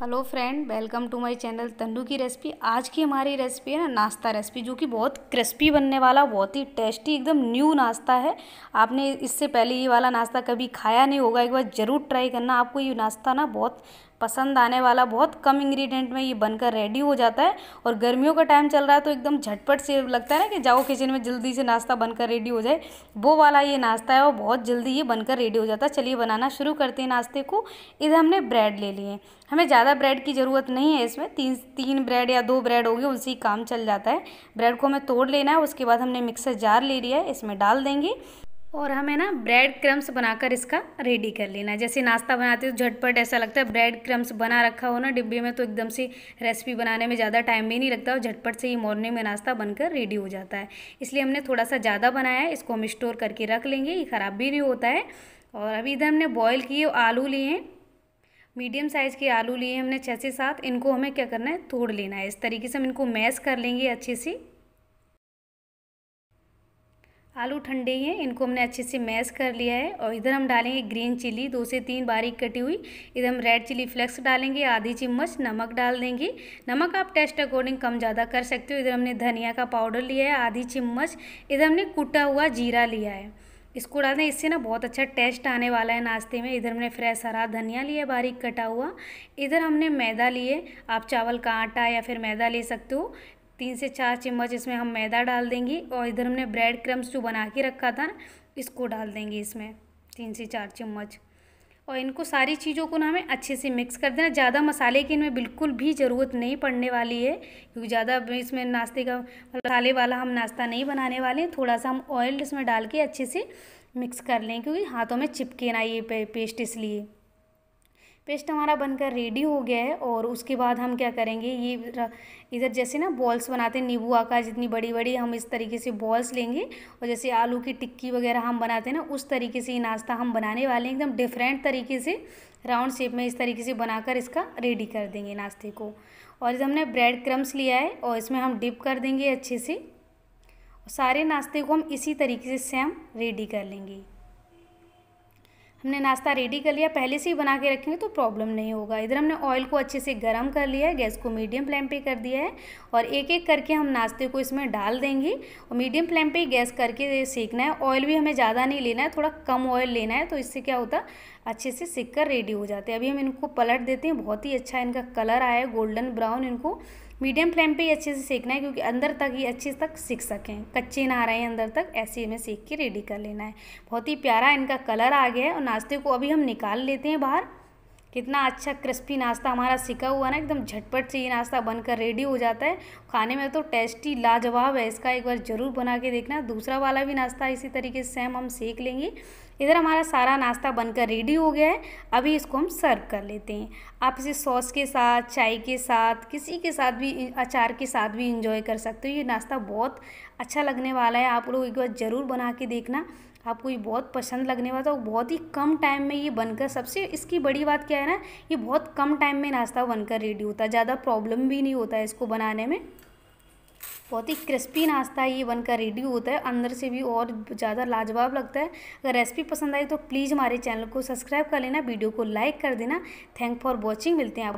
hello friend welcome to my channel तंदू की recipe आज की हमारी रेसिपी है ना नाश्ता रेसिपी जो कि बहुत क्रिस्पी बनने वाला बहुत ही टेस्टी एकदम न्यू नाश्ता है आपने इससे पहले ये वाला नाश्ता कभी खाया नहीं होगा एक बार ज़रूर ट्राई करना आपको ये नाश्ता ना बहुत पसंद आने वाला बहुत कम इंग्रेडिएंट में ये बनकर रेडी हो जाता है और गर्मियों का टाइम चल रहा है तो एकदम झटपट से लगता है ना कि जाओ किचन में जल्दी से नाश्ता बनकर रेडी हो जाए वो वाला ये नाश्ता है और बहुत जल्दी ये बनकर रेडी हो जाता है चलिए बनाना शुरू करते हैं नाश्ते को इधर हमने ब्रेड ले लिए हमें ज़्यादा ब्रेड की ज़रूरत नहीं है इसमें तीन तीन ब्रेड या दो ब्रेड होगी उनसे ही काम चल जाता है ब्रेड को हमें तोड़ लेना है उसके बाद हमने मिक्सर जार ले लिया है इसमें डाल देंगे और हमें ना ब्रेड क्रम्स बनाकर इसका रेडी कर लेना है जैसे नाश्ता बनाते हो झटपट ऐसा लगता है ब्रेड क्रम्स बना रखा हो ना डिब्बे में तो एकदम से रेसिपी बनाने में ज़्यादा टाइम भी नहीं लगता और झटपट से ही मॉर्निंग में नाश्ता बनकर रेडी हो जाता है इसलिए हमने थोड़ा सा ज़्यादा बनाया है इसको हम स्टोर करके रख लेंगे ये ख़राब भी नहीं होता है और अभी इधर हमने बॉयल किए आलू लिए हैं मीडियम साइज़ के आलू लिए हमने छः से सात इनको हमें क्या करना है तोड़ लेना है इस तरीके से हम इनको मैश कर लेंगे अच्छे से आलू ठंडे ही हैं इनको हमने अच्छे से मैश कर लिया है और इधर हम डालेंगे ग्रीन चिली दो से तीन बारीक कटी हुई इधर हम रेड चिली फ्लेक्स डालेंगे आधी चम्मच नमक डाल देंगे नमक आप टेस्ट अकॉर्डिंग कम ज़्यादा कर सकते हो इधर हमने धनिया का पाउडर लिया है आधी चम्मच इधर हमने कुटा हुआ जीरा लिया है इसको डाल दें इससे ना बहुत अच्छा टेस्ट आने वाला है नाश्ते में इधर हमने फ्रेश हरा धनिया लिया बारीक कटा हुआ इधर हमने मैदा लिए आप चावल का आटा या फिर मैदा ले सकते हो तीन से चार चम्मच इसमें हम मैदा डाल देंगे और इधर हमने ब्रेड क्रम्स जो बना के रखा था ना इसको डाल देंगे इसमें तीन से चार चम्मच और इनको सारी चीज़ों को ना हमें अच्छे से मिक्स कर देना ज़्यादा मसाले की इनमें बिल्कुल भी ज़रूरत नहीं पड़ने वाली है क्योंकि ज़्यादा इसमें नाश्ते का मसाले वाला हम नाश्ता नहीं बनाने वाले हैं थोड़ा सा हम ऑयल इसमें डाल के अच्छे से मिक्स कर लें क्योंकि हाथों में चिपके ना ये पेस्ट इसलिए पेस्ट हमारा बनकर रेडी हो गया है और उसके बाद हम क्या करेंगे ये इधर जैसे ना बॉल्स बनाते हैं नींबू आकार जितनी बड़ी बड़ी हम इस तरीके से बॉल्स लेंगे और जैसे आलू की टिक्की वगैरह हम बनाते हैं ना उस तरीके से ये नाश्ता हम बनाने वाले हैं एकदम डिफरेंट तरीके से राउंड शेप में इस तरीके से बनाकर इसका रेडी कर देंगे नाश्ते को और इधर हमने ब्रेड क्रम्स लिया है और इसमें हम डिप कर देंगे अच्छे से सारे नाश्ते को हम इसी तरीके से सेम रेडी कर लेंगे हमने नाश्ता रेडी कर लिया पहले से ही बना के रखेंगे तो प्रॉब्लम नहीं होगा इधर हमने ऑयल को अच्छे से गर्म कर लिया है गैस को मीडियम फ्लेम पे कर दिया है और एक एक करके हम नाश्ते को इसमें डाल देंगे और मीडियम फ्लेम पे गैस करके सेकना है ऑयल भी हमें ज़्यादा नहीं लेना है थोड़ा कम ऑयल लेना है तो इससे क्या होता अच्छे से सीख कर रेडी हो जाते हैं अभी हम इनको पलट देते हैं बहुत ही अच्छा इनका कलर आया है गोल्डन ब्राउन इनको मीडियम फ्लेम पे ही अच्छे से सेकना है क्योंकि अंदर तक ही अच्छे तक सीख सकें कच्चे ना रहे हैं अंदर तक ऐसे में सेक के रेडी कर लेना है बहुत ही प्यारा इनका कलर आ गया है और नाश्ते को अभी हम निकाल लेते हैं बाहर कितना अच्छा क्रिस्पी नाश्ता हमारा सिका हुआ ना एकदम झटपट से ये नाश्ता बनकर रेडी हो जाता है खाने में तो टेस्टी लाजवाब है इसका एक बार ज़रूर बना के देखना दूसरा वाला भी नाश्ता इसी तरीके से हम हम सेक लेंगे इधर हमारा सारा नाश्ता बनकर रेडी हो गया है अभी इसको हम सर्व कर लेते हैं आप इसे सॉस के साथ चाय के साथ किसी के साथ भी अचार के साथ भी इंजॉय कर सकते हो ये नाश्ता बहुत अच्छा लगने वाला है आप लोग एक बार ज़रूर बना के देखना आपको ये बहुत पसंद लगने वाला था और बहुत ही कम टाइम में ये बनकर सबसे इसकी बड़ी बात क्या है ना ये बहुत कम टाइम में नाश्ता बनकर रेडी होता है ज़्यादा प्रॉब्लम भी नहीं होता है इसको बनाने में बहुत ही क्रिस्पी नाश्ता ये बनकर रेडी होता है अंदर से भी और ज़्यादा लाजवाब लगता है अगर रेसिपी पसंद आई तो प्लीज़ हमारे चैनल को सब्सक्राइब कर लेना वीडियो को लाइक कर देना थैंक फॉर वॉचिंग मिलते हैं आप